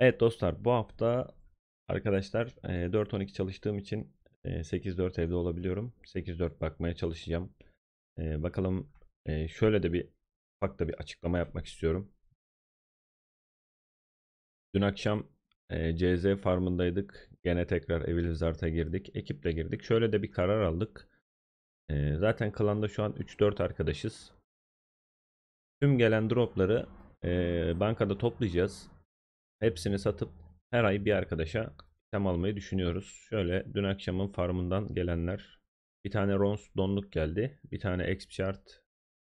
Evet dostlar bu hafta arkadaşlar 4-12 çalıştığım için 8-4 evde olabiliyorum. 8-4 bakmaya çalışacağım. Bakalım şöyle de bir ufak da bir açıklama yapmak istiyorum. Dün akşam CZ farmındaydık. Gene tekrar Evilizart'a girdik. Ekiple girdik. Şöyle de bir karar aldık. Zaten klanda şu an 3-4 arkadaşız. Tüm gelen dropları bankada toplayacağız Hepsini satıp her ay bir arkadaşa item almayı düşünüyoruz. Şöyle dün akşamın farmından gelenler bir tane Rons donluk geldi. Bir tane Exp Shard,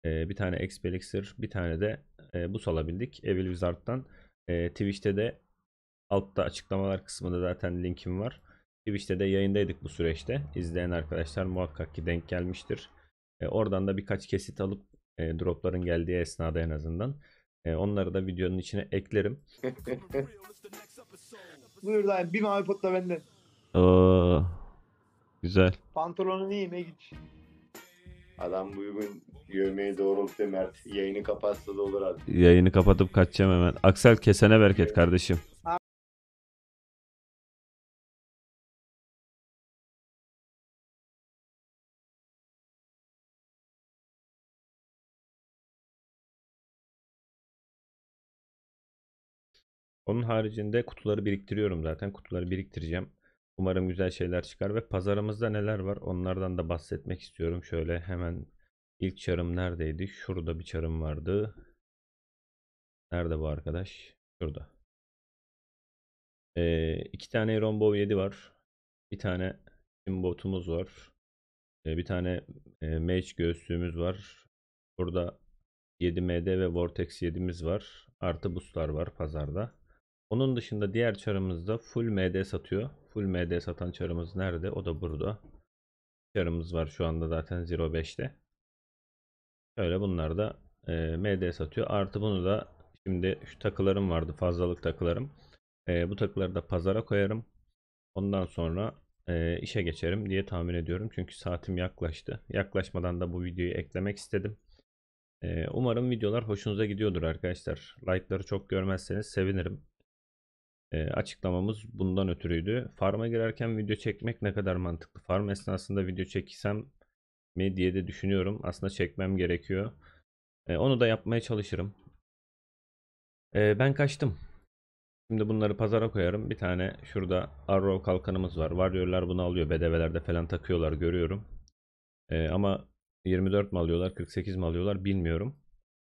e, bir tane Exp Elixir, bir tane de e, bu salabildik. Evil Wizard'dan e, Twitch'te de altta açıklamalar kısmında zaten linkim var. Twitch'te de yayındaydık bu süreçte. İzleyen arkadaşlar muhakkak ki denk gelmiştir. Oradan da birkaç kesit alıp dropların geldiği esnada en azından ee, onları da videonun içine eklerim. Buyur dayı bir mavi pot da benden. Oo, güzel. Pantolonunu yeme git. Adam bu gün yövmeyi doğrulttu Mert. Yayını kapatsa da olur artık. Yayını kapatıp kaçacağım hemen. Aksel kesene bereket kardeşim. Onun haricinde kutuları biriktiriyorum zaten. Kutuları biriktireceğim. Umarım güzel şeyler çıkar ve pazarımızda neler var onlardan da bahsetmek istiyorum. Şöyle hemen ilk çarım neredeydi? Şurada bir çarım vardı. Nerede bu arkadaş? Şurada. Ee, iki tane Iron 7 var. Bir tane Simbotumuz var. Ee, bir tane e, Mage göğsümüz var. Burada 7MD ve Vortex 7'miz var. Artı buslar var pazarda. Onun dışında diğer çarımız da full MD satıyor. Full MD satan çarımız nerede? O da burada. Çarımız var şu anda zaten 0.5'te. Şöyle bunlar da e, MD satıyor. Artı bunu da şimdi şu takılarım vardı. Fazlalık takılarım. E, bu takıları da pazara koyarım. Ondan sonra e, işe geçerim diye tahmin ediyorum. Çünkü saatim yaklaştı. Yaklaşmadan da bu videoyu eklemek istedim. E, umarım videolar hoşunuza gidiyordur arkadaşlar. Like'ları çok görmezseniz sevinirim. E, açıklamamız bundan ötürüydü. Farm'a girerken video çekmek ne kadar mantıklı? Farm esnasında video çekisem mi diye de düşünüyorum. Aslında çekmem gerekiyor. E, onu da yapmaya çalışırım. E, ben kaçtım. Şimdi bunları pazara koyarım. Bir tane şurada Arrow kalkanımız var. Varyorlar bunu alıyor. Bedevelerde falan takıyorlar görüyorum. E, ama 24 mi alıyorlar 48 mi alıyorlar bilmiyorum.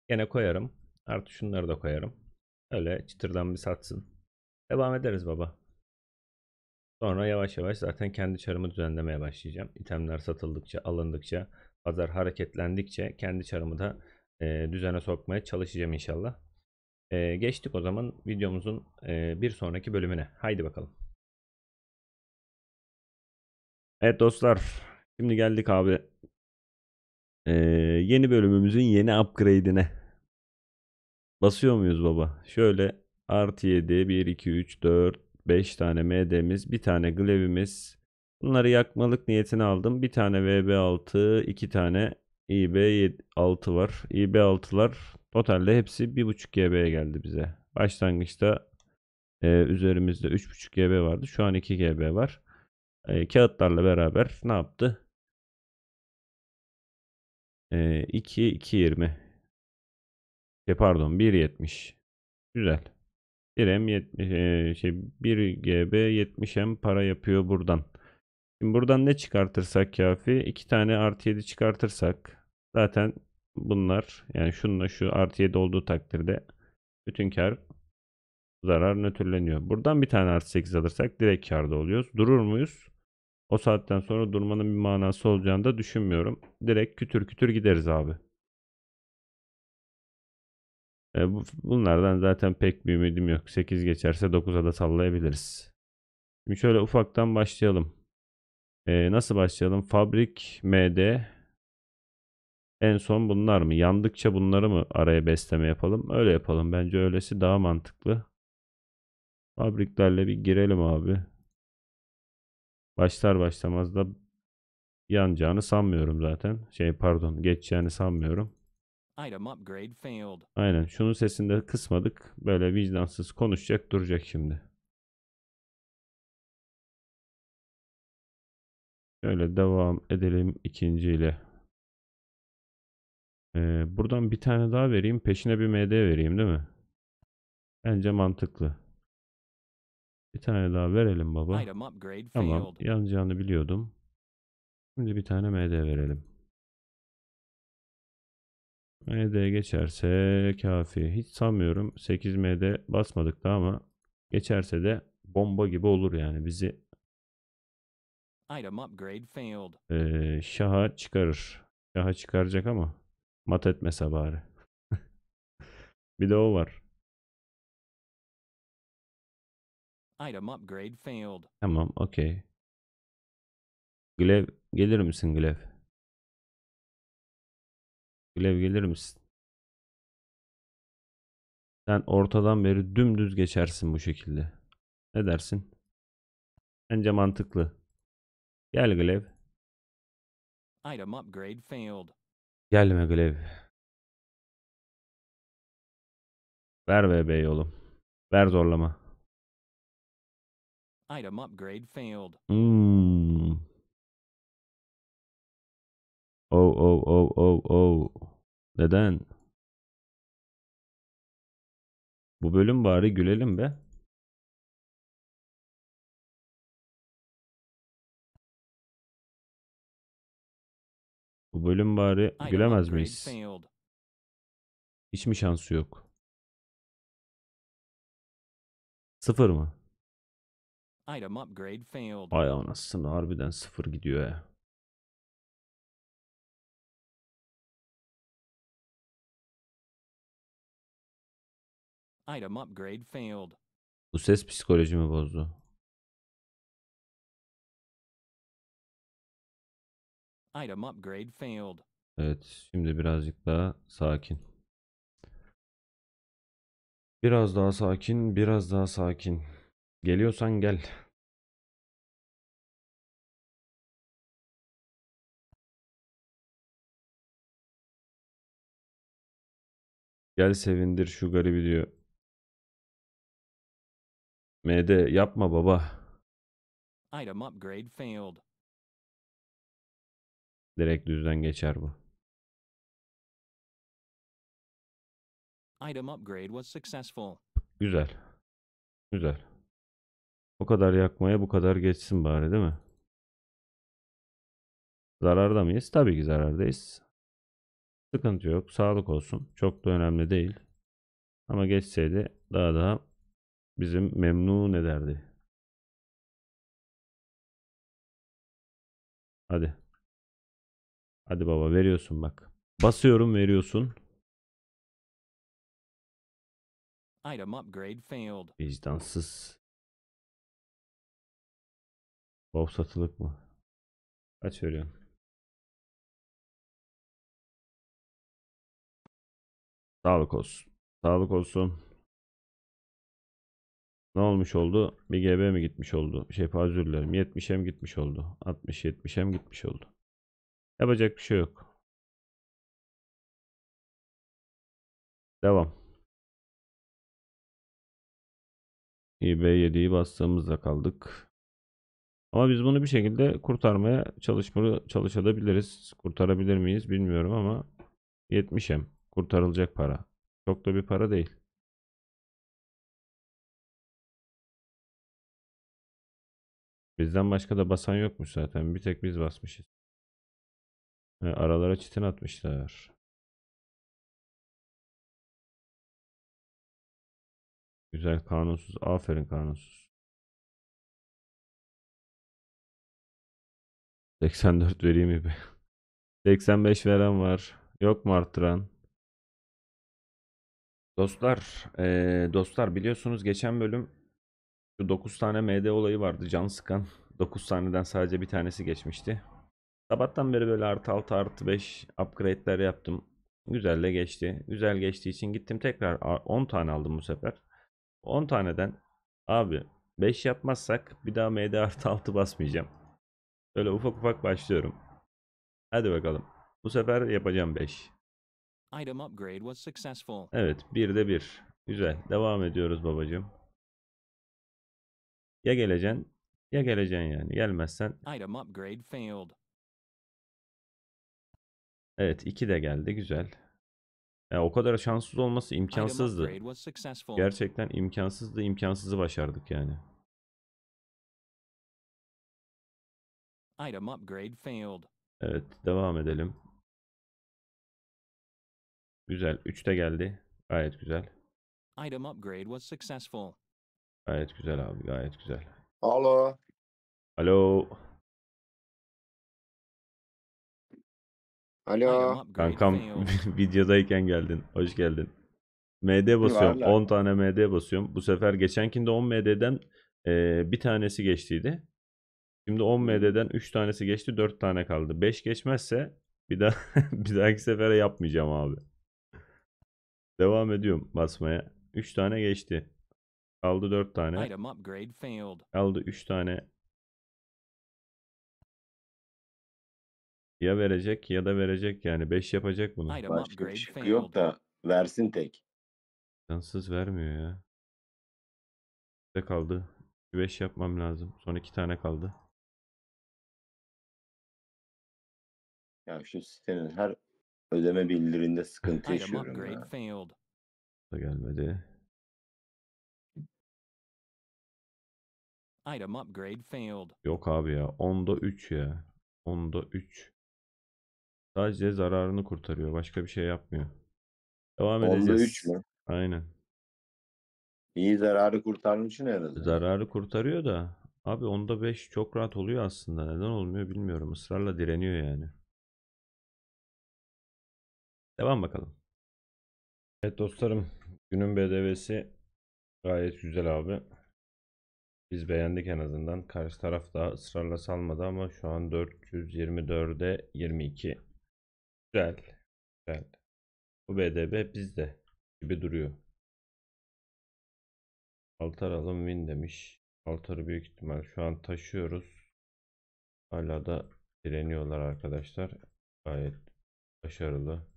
Gene koyarım. Artı şunları da koyarım. Öyle çıtırdan bir satsın. Devam ederiz baba. Sonra yavaş yavaş zaten kendi çarımı düzenlemeye başlayacağım. İtemler satıldıkça, alındıkça, pazar hareketlendikçe kendi çarımı da e, düzene sokmaya çalışacağım inşallah. E, geçtik o zaman videomuzun e, bir sonraki bölümüne. Haydi bakalım. Evet dostlar. Şimdi geldik abi. E, yeni bölümümüzün yeni upgrade'ine. Basıyor muyuz baba? Şöyle Artı 7, 1, 2, 3, 4, 5 tane MD'miz, bir tane glevimiz. Bunları yakmalık niyetine aldım. Bir tane VB6, iki tane IB6 var. IB6'lar totalde hepsi 1.5 GB'ye geldi bize. Başlangıçta e, üzerimizde 3.5 GB vardı. Şu an 2 GB var. E, kağıtlarla beraber ne yaptı? E, 2, 2.20 e, pardon 1.70 Güzel. 1M 70 e, şey 1 GB 70M para yapıyor buradan. Şimdi buradan ne çıkartırsak kafi? 2 tane artı 7 çıkartırsak zaten bunlar yani şununla şu artı 7 olduğu takdirde bütün kar zarar nötrleniyor. Buradan bir tane artı 8 alırsak direkt karda oluyoruz. Durur muyuz? O saatten sonra durmanın bir manası olacağını da düşünmüyorum. Direkt kütür kütür gideriz abi. E, bunlardan zaten pek bir ümidim yok. 8 geçerse 9'a da sallayabiliriz. Şimdi şöyle ufaktan başlayalım. E, nasıl başlayalım? Fabrik MD en son bunlar mı? Yandıkça bunları mı araya besleme yapalım? Öyle yapalım. Bence öylesi daha mantıklı. Fabriklerle bir girelim abi. Başlar başlamaz da yanacağını sanmıyorum zaten. Şey pardon geçeceğini sanmıyorum. Aynen. Şunun sesini de kısmadık. Böyle vicdansız konuşacak duracak şimdi. Şöyle devam edelim ikinciyle. Ee, buradan bir tane daha vereyim. Peşine bir MD vereyim değil mi? Bence mantıklı. Bir tane daha verelim baba. Tamam. Yanacağını biliyordum. Şimdi bir tane MD verelim. MD geçerse kafi. Hiç sanmıyorum. 8 MD basmadık da ama geçerse de bomba gibi olur yani bizi Item upgrade failed. Ee, şaha çıkarır. Şaha çıkaracak ama mat etmese bari. bir de o var. Item upgrade failed. Tamam, okey. Glev, gelir misin Glev? Gülev gelir misin? Sen ortadan beri dümdüz geçersin bu şekilde. Ne dersin? Bence mantıklı. Gel Glev. Item upgrade failed. Gelme Glev. Ver VB'yi oğlum. Ver zorlama. Item upgrade failed. Hmm. Oh oh oh oh oh. Neden? Bu bölüm bari gülelim be. Bu bölüm bari gülemez miyiz? Hiç mi şansı yok? Sıfır mı? Ay anasını harbiden sıfır gidiyor ya. Item upgrade failed. Bu ses psikolojimi bozdu. Item upgrade failed. Evet, şimdi birazcık daha sakin. Biraz daha sakin, biraz daha sakin. Geliyorsan gel. Gel sevindir şu garibi diyor. MD yapma baba. Item upgrade failed. Direkt düzden geçer bu. Item upgrade was successful. Güzel. Güzel. O kadar yakmaya bu kadar geçsin bari değil mi? Zararda mıyız? Tabii ki zarardayız. Sıkıntı yok. Sağlık olsun. Çok da önemli değil. Ama geçseydi daha daha bizim memnun ederdi. Hadi. Hadi baba veriyorsun bak. Basıyorum veriyorsun. Item upgrade failed. Vicdansız. Bob satılık mı? Kaç veriyorsun? Sağlık olsun. Sağlık olsun ne olmuş oldu? Bir GB mi gitmiş oldu? Şey özür dilerim. 70'e mi gitmiş oldu? 60-70'e mi gitmiş oldu? Yapacak bir şey yok. Devam. IB7'yi bastığımızda kaldık. Ama biz bunu bir şekilde kurtarmaya çalışmalı çalışabiliriz. Kurtarabilir miyiz bilmiyorum ama 70M kurtarılacak para. Çok da bir para değil. Bizden başka da basan yokmuş zaten. Bir tek biz basmışız. He, aralara çitin atmışlar. Güzel kanunsuz. Aferin kanunsuz. 84 vereyim mi 85 veren var. Yok mu arttıran? Dostlar, ee, dostlar biliyorsunuz geçen bölüm 9 tane MD olayı vardı can sıkan. 9 taneden sadece bir tanesi geçmişti. Sabahtan beri böyle artı 6 artı 5 upgrade'ler yaptım. Güzel de geçti. Güzel geçtiği için gittim tekrar 10 tane aldım bu sefer. 10 taneden abi 5 yapmazsak bir daha MD artı 6 basmayacağım. Böyle ufak ufak başlıyorum. Hadi bakalım. Bu sefer yapacağım 5. Evet bir de bir. Güzel. Devam ediyoruz babacığım. Ya geleceksin ya geleceksin yani. Gelmezsen Item upgrade failed. evet 2 de geldi güzel. Ya e, o kadar şanssız olması imkansızdı. Gerçekten imkansızdı imkansızı başardık yani. Item upgrade failed. Evet devam edelim. Güzel 3 de geldi. Gayet güzel. Item upgrade was successful. Gayet güzel abi gayet güzel. Alo. Alo. Alo. Kankam videodayken geldin. Hoş geldin. MD basıyorum. Vallahi. 10 tane MD basıyorum. Bu sefer geçenkinde 10 MD'den e, bir tanesi geçtiydi. Şimdi 10 MD'den 3 tanesi geçti, 4 tane kaldı. 5 geçmezse bir daha bir dahaki sefere yapmayacağım abi. Devam ediyorum basmaya. 3 tane geçti. Kaldı 4 tane. Item upgrade Kaldı 3 tane. Ya verecek ya da verecek yani. 5 yapacak bunu. Başka upgrade bir şıkkı yok da versin tek. Cansız vermiyor ya. Ne kaldı? 5 yapmam lazım. Son 2 tane kaldı. Ya şu sitenin her ödeme bildirinde sıkıntı yaşıyorum ya. Da gelmedi. Item upgrade failed. Yok abi ya. Onda 3 ya. Onda 3. Sadece zararını kurtarıyor. Başka bir şey yapmıyor. Devam Onda edeceğiz. Onda 3 mü? Aynen. İyi zararı kurtarmışsın herhalde. Zararı kurtarıyor da abi onda 5 çok rahat oluyor aslında. Neden olmuyor bilmiyorum. Israrla direniyor yani. Devam bakalım. Evet dostlarım günün BDV'si gayet güzel abi. Biz beğendik en azından. Karşı taraf da ısrarla salmadı ama şu an 424'e 22. Güzel. Güzel. Bu BDB bizde gibi duruyor. Altar alım win demiş. Altarı büyük ihtimal şu an taşıyoruz. Hala da direniyorlar arkadaşlar. Gayet başarılı.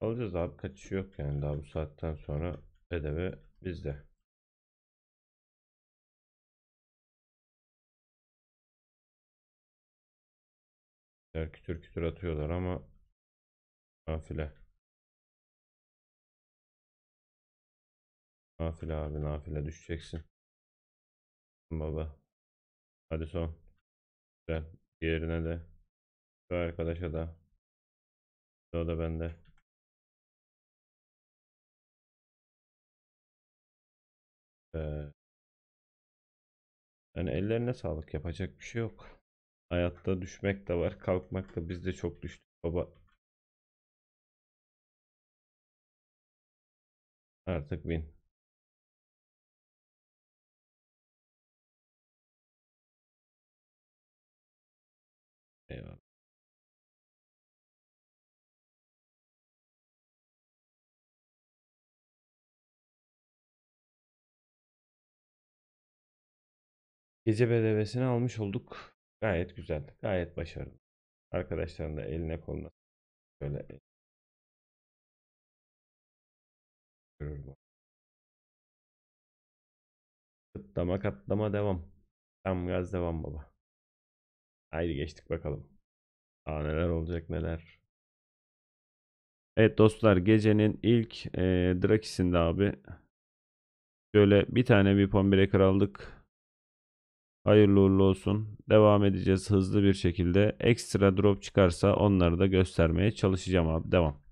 Alacağız abi kaçış yok yani daha bu saatten sonra BDB bizde. Der kütür kütür atıyorlar ama nafile. Nafile abi nafile düşeceksin. Baba. Hadi son. Güzel. Diğerine de. Şu arkadaşa da. O da bende. Ee, yani ellerine sağlık yapacak bir şey yok. Hayatta düşmek de var. Kalkmak da biz de çok düştük baba. Artık win. Eyvallah. Gece bedevesini almış olduk. Gayet güzel. Gayet başarılı. Arkadaşların da eline koluna böyle e görür bu. Kıtlama katlama devam. Tam gaz devam baba. Haydi geçtik bakalım. Aa neler olacak neler. Evet dostlar gecenin ilk e, Drakis'inde abi. Şöyle bir tane bir Pamir'e kraldık. Hayırlı uğurlu olsun. Devam edeceğiz hızlı bir şekilde. Ekstra drop çıkarsa onları da göstermeye çalışacağım abi. Devam.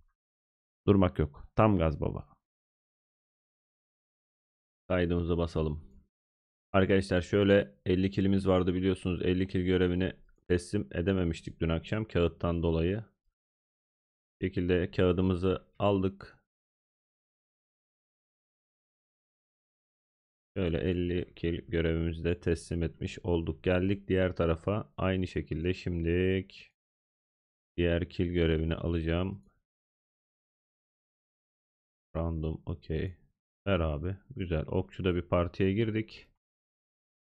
Durmak yok. Tam gaz baba. Kaydımıza basalım. Arkadaşlar şöyle 50 kilimiz vardı biliyorsunuz. 50 kil görevini teslim edememiştik dün akşam kağıttan dolayı. Bu şekilde kağıdımızı aldık. öyle 50 kil görevimizi de teslim etmiş olduk. Geldik diğer tarafa. Aynı şekilde şimdilik diğer kil görevini alacağım. Random okey. Ver abi. Güzel. Okçu'da bir partiye girdik.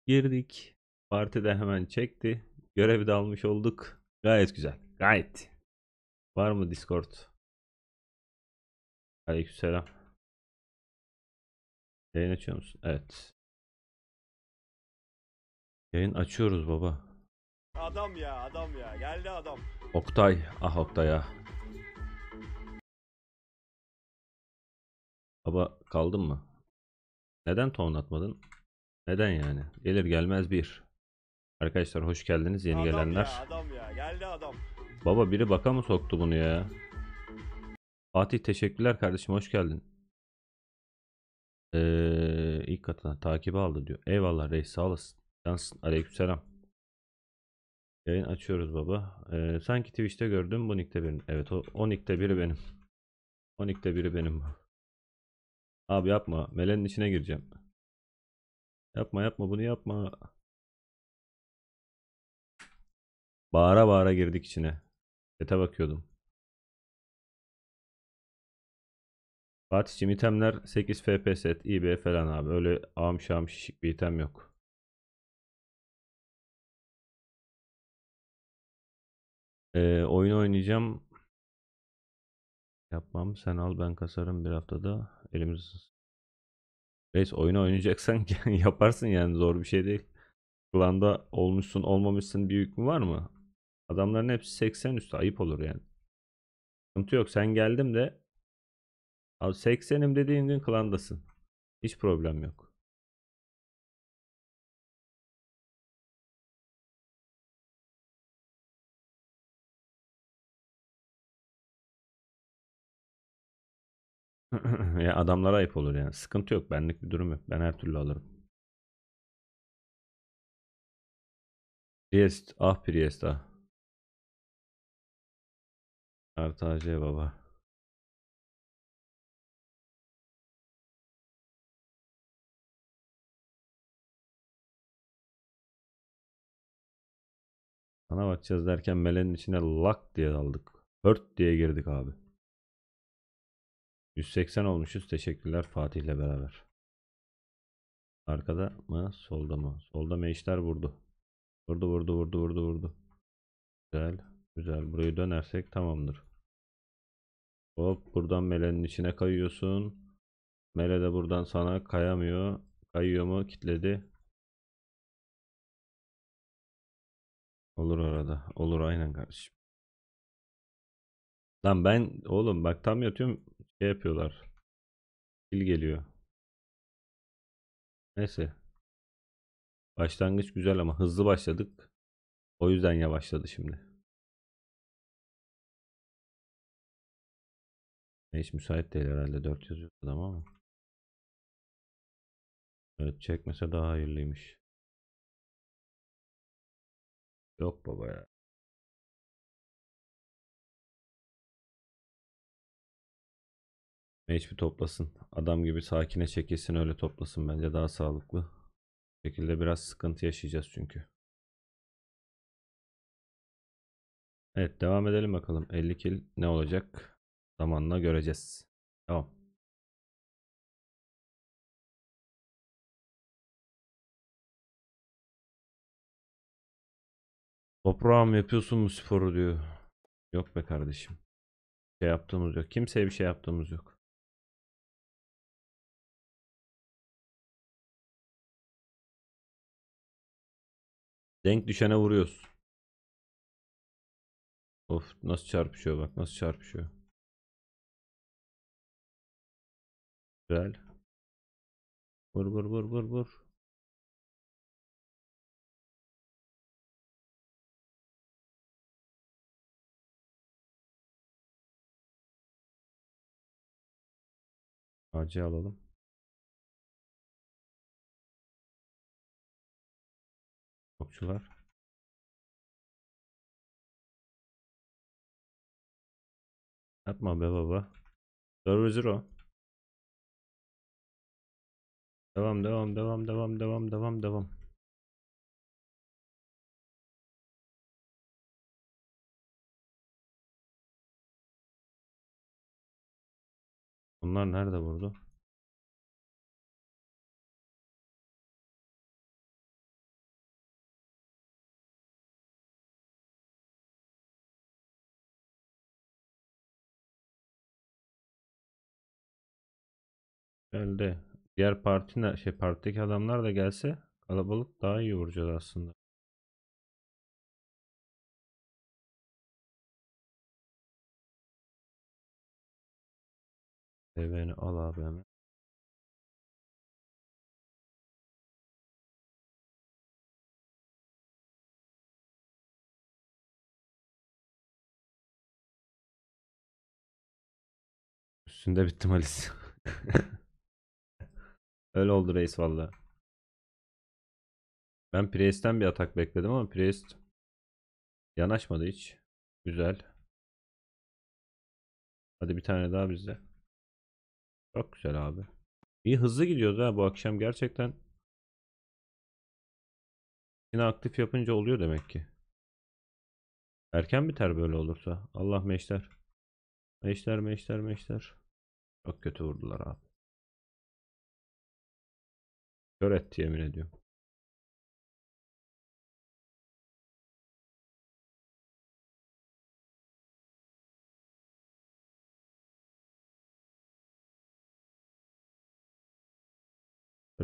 Girdik. Parti de hemen çekti. Görevi de almış olduk. Gayet güzel. Gayet. Var mı Discord? Aleykümselam. Yayın açıyor musun? Evet. Yayın açıyoruz baba. Adam ya adam ya geldi adam. Oktay. Ah Oktay ya. Ah. Baba kaldın mı? Neden ton atmadın? Neden yani? Gelir gelmez bir. Arkadaşlar hoş geldiniz yeni adam gelenler. Ya, adam ya geldi adam. Baba biri baka mı soktu bunu ya? Fatih teşekkürler kardeşim hoş geldin ilk katılan takibi aldı diyor. Eyvallah reis sağ olasın. Yansın. Aleykümselam. Yayın açıyoruz baba. Ee, sanki Twitch'te gördüm bu nickte birini. Evet o, o nickte biri benim. O nickte biri benim. Abi yapma. Melenin içine gireceğim. Yapma yapma bunu yapma. Bağıra bağıra girdik içine. Chat'e bakıyordum. Fatih'cim itemler 8 FP set, IB falan abi. Öyle ağım şam şişik bir item yok. Ee, oyun oynayacağım. Yapmam. Sen al ben kasarım bir haftada. Elimiz Reis oyunu oynayacaksan yaparsın yani zor bir şey değil. Klanda olmuşsun olmamışsın bir yük mü var mı? Adamların hepsi 80 üstü ayıp olur yani. Sıkıntı yok sen geldim de Abi 80'im dediğin gün klandasın. Hiç problem yok. ya adamlara ayıp olur yani. Sıkıntı yok. Benlik bir durum yok. Ben her türlü alırım. Priest. Ah Priest ah. Artı baba. Sana bakacağız derken melenin içine lak diye daldık. Hört diye girdik abi. 180 olmuşuz. Teşekkürler Fatih'le beraber. Arkada mı? Solda mı? Solda meyişler vurdu. Vurdu vurdu vurdu vurdu vurdu. Güzel. Güzel. Burayı dönersek tamamdır. Hop buradan melenin içine kayıyorsun. Mele de buradan sana kayamıyor. Kayıyor mu? Kitledi. Olur arada. Olur aynen kardeşim. Lan ben oğlum bak tam yatıyorum şey yapıyorlar. Dil geliyor. Neyse. Başlangıç güzel ama hızlı başladık. O yüzden yavaşladı şimdi. Hiç müsait değil herhalde 4 adam ama. Evet çekmese daha hayırlıymış. Yok baba ya. Mecbi toplasın. Adam gibi sakine çekilsin öyle toplasın bence daha sağlıklı. Bu şekilde biraz sıkıntı yaşayacağız çünkü. Evet devam edelim bakalım. 50 kil ne olacak? Zamanla göreceğiz. Tamam. Toprağım yapıyorsun mu sporu diyor. Yok be kardeşim. Şey yaptığımız yok. Kimseye bir şey yaptığımız yok. Denk düşene vuruyoruz. Of nasıl çarpışıyor bak nasıl çarpışıyor. Güzel. Vur vur vur vur vur. AC alalım. Okçular. Yapma be baba. Server zero. Devam devam devam devam devam devam devam. Bunlar nerede vurdu? Geldi. Diğer parti şey partideki adamlar da gelse kalabalık daha iyi vuracağız aslında. Seveni al abime. Üstünde bitti Malis. Öyle oldu reis valla. Ben Priest'ten bir atak bekledim ama Priest yanaşmadı hiç. Güzel. Hadi bir tane daha bizde. Çok güzel abi. İyi hızlı gidiyoruz ha bu akşam gerçekten. Yine aktif yapınca oluyor demek ki. Erken biter böyle olursa. Allah meşter. Meşter meşter meşter. Çok kötü vurdular abi. Kör etti yemin ediyorum.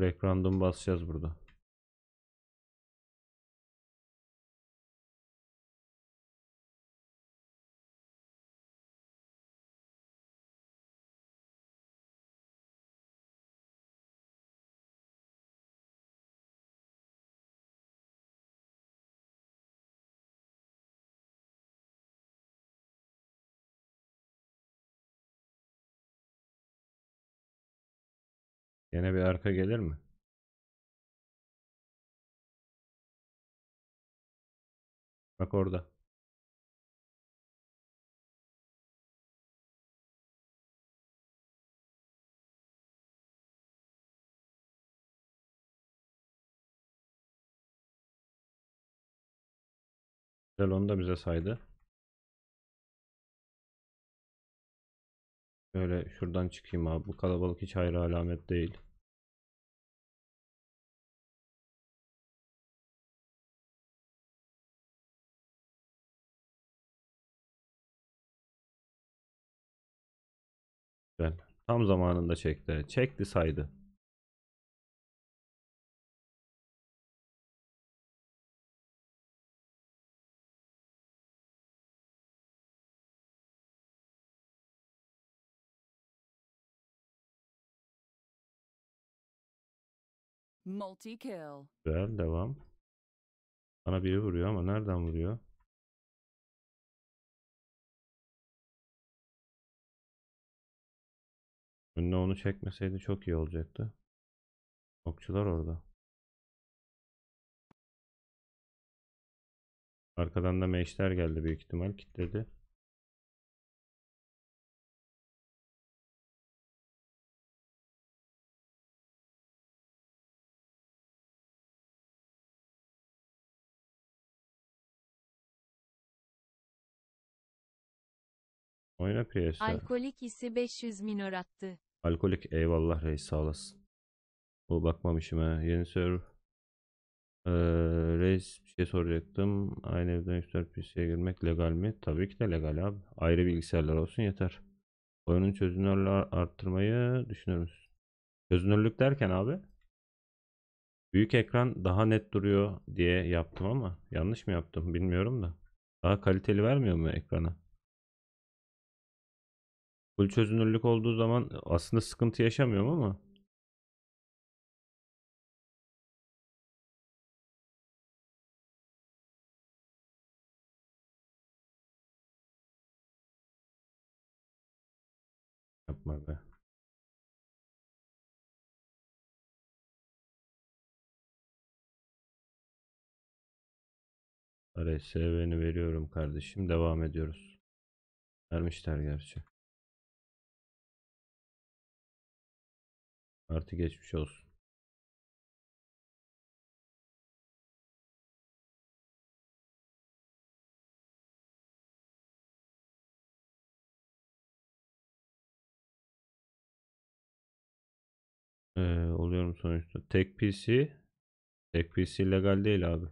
Rek random basacağız burada. Yine bir arka gelir mi? Bak orada. Güzel onu da bize saydı. Şöyle şuradan çıkayım abi. Bu kalabalık hiç hayra alamet değil. Tam zamanında çekti. Çekti saydı. Multi kill. Güzel devam. Bana biri vuruyor ama nereden vuruyor? Önüne onu çekmeseydi çok iyi olacaktı. Okçular orada. Arkadan da meşler geldi büyük ihtimal. kilitledi. Oyna piyasa. Alkolik isi 500 minor attı. Alkolik eyvallah reis sağ olasın. O bakmamışım ha. Yeni server. Ee, reis bir şey soracaktım. Aynı evden 3-4 PC'ye girmek legal mi? Tabii ki de legal abi. Ayrı bilgisayarlar olsun yeter. Oyunun çözünürlüğü arttırmayı düşünür Çözünürlük derken abi büyük ekran daha net duruyor diye yaptım ama yanlış mı yaptım bilmiyorum da. Daha kaliteli vermiyor mu ekrana? Full çözünürlük olduğu zaman e, aslında sıkıntı yaşamıyorum ama. Yapma be. RSV'ni veriyorum kardeşim. Devam ediyoruz. Vermişler gerçi. Artı geçmiş olsun. Ee, oluyorum sonuçta. Tek PC Tek PC illegal değil abi.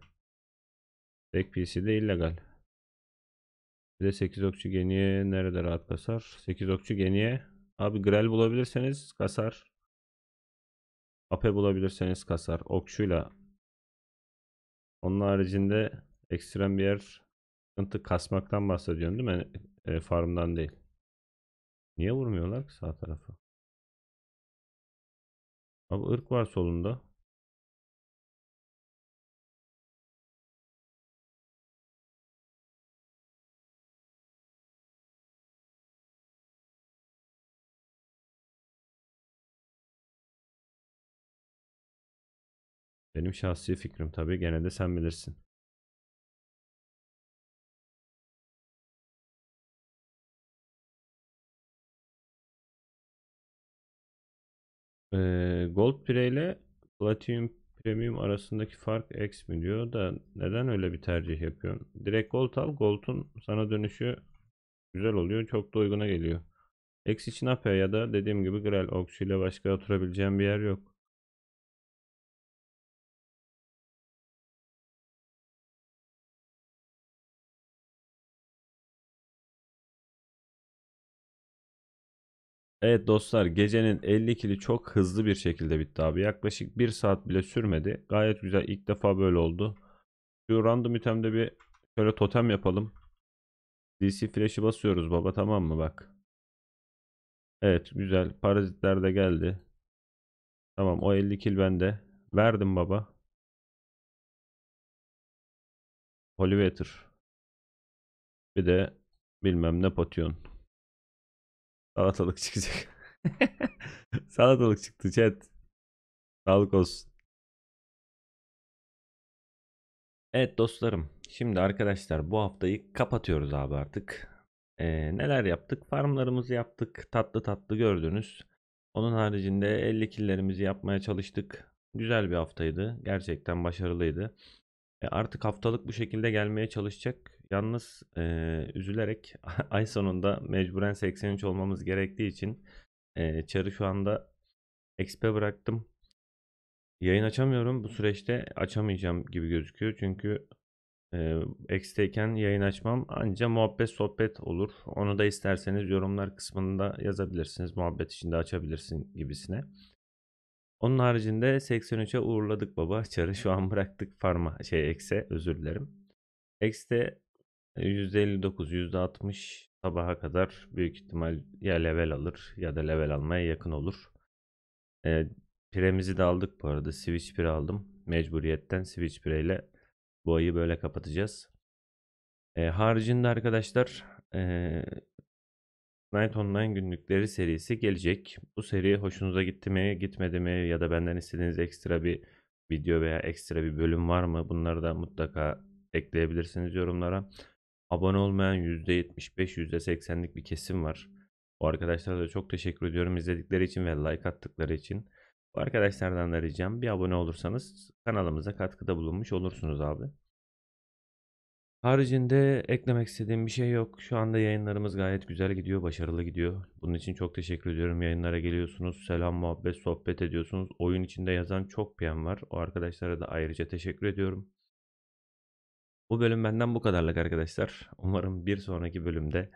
Tek PC de illegal. Bir de 8 okçu geniye nerede rahat kasar? 8 okçu geniye. Abi grel bulabilirseniz kasar. Ape bulabilirseniz kasar. Okçuyla. Onun haricinde ekstrem bir yer sıkıntı kasmaktan bahsediyorsun değil mi? e, farmdan değil. Niye vurmuyorlar ki sağ tarafı? Abi ırk var solunda. Benim şahsi fikrim tabii. Gene de sen bilirsin. Gold Pre ile Platinum Premium arasındaki fark X mi diyor da neden öyle bir tercih yapıyorsun? Direkt Gold al. Gold'un sana dönüşü güzel oluyor. Çok da uyguna geliyor. X için Ape ya da dediğim gibi Grel Oxy ile başka oturabileceğim bir yer yok. Evet dostlar gecenin 50 kili çok hızlı bir şekilde bitti abi. Yaklaşık 1 saat bile sürmedi. Gayet güzel ilk defa böyle oldu. Şu random itemde bir şöyle totem yapalım. DC flashı basıyoruz baba tamam mı bak. Evet güzel parazitler de geldi. Tamam o 50 kil bende. Verdim baba. Olivator. Bir de bilmem ne potion. Salatalık çıkacak. Salatalık çıktı chat. Sağlık olsun. Evet dostlarım. Şimdi arkadaşlar bu haftayı kapatıyoruz abi artık. Ee, neler yaptık? Farmlarımızı yaptık. Tatlı tatlı gördünüz. Onun haricinde 50 killerimizi yapmaya çalıştık. Güzel bir haftaydı. Gerçekten başarılıydı. E artık haftalık bu şekilde gelmeye çalışacak. Yalnız e, üzülerek ay sonunda mecburen 83 olmamız gerektiği için e, çarı şu anda XP bıraktım. Yayın açamıyorum. Bu süreçte açamayacağım gibi gözüküyor. Çünkü e, X'teyken yayın açmam ancak muhabbet sohbet olur. Onu da isterseniz yorumlar kısmında yazabilirsiniz. Muhabbet içinde açabilirsin gibisine. Onun haricinde 83'e uğurladık baba. Çarı şu an bıraktık farma şey ekse özür dilerim. Ekste %59, %60 sabaha kadar büyük ihtimal ya level alır ya da level almaya yakın olur. E, piremizi de aldık bu arada. Switch pire aldım. Mecburiyetten Switch pire ile bu ayı böyle kapatacağız. E, haricinde arkadaşlar e, Night Online günlükleri serisi gelecek. Bu seri hoşunuza gitti mi, gitmedi mi ya da benden istediğiniz ekstra bir video veya ekstra bir bölüm var mı? Bunları da mutlaka ekleyebilirsiniz yorumlara. Abone olmayan %75, %80'lik bir kesim var. O arkadaşlara da çok teşekkür ediyorum izledikleri için ve like attıkları için. Bu arkadaşlardan da ricam bir abone olursanız kanalımıza katkıda bulunmuş olursunuz abi. Haricinde eklemek istediğim bir şey yok. Şu anda yayınlarımız gayet güzel gidiyor, başarılı gidiyor. Bunun için çok teşekkür ediyorum. Yayınlara geliyorsunuz, selam, muhabbet, sohbet ediyorsunuz. Oyun içinde yazan çok PM var. O arkadaşlara da ayrıca teşekkür ediyorum. Bu bölüm benden bu kadarlık arkadaşlar. Umarım bir sonraki bölümde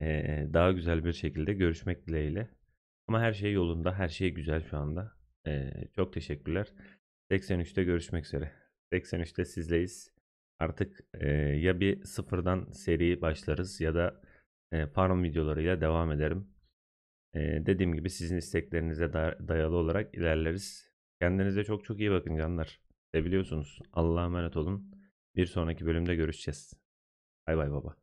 e, daha güzel bir şekilde görüşmek dileğiyle. Ama her şey yolunda, her şey güzel şu anda. E, çok teşekkürler. 83'te görüşmek üzere. 83'te sizleyiz. Artık e, ya bir sıfırdan seri başlarız ya da e, farm videolarıyla devam ederim. E, dediğim gibi sizin isteklerinize dayalı olarak ilerleriz. Kendinize çok çok iyi bakın canlar. Biliyorsunuz. Allah'a emanet olun. Bir sonraki bölümde görüşeceğiz. Bay bay baba.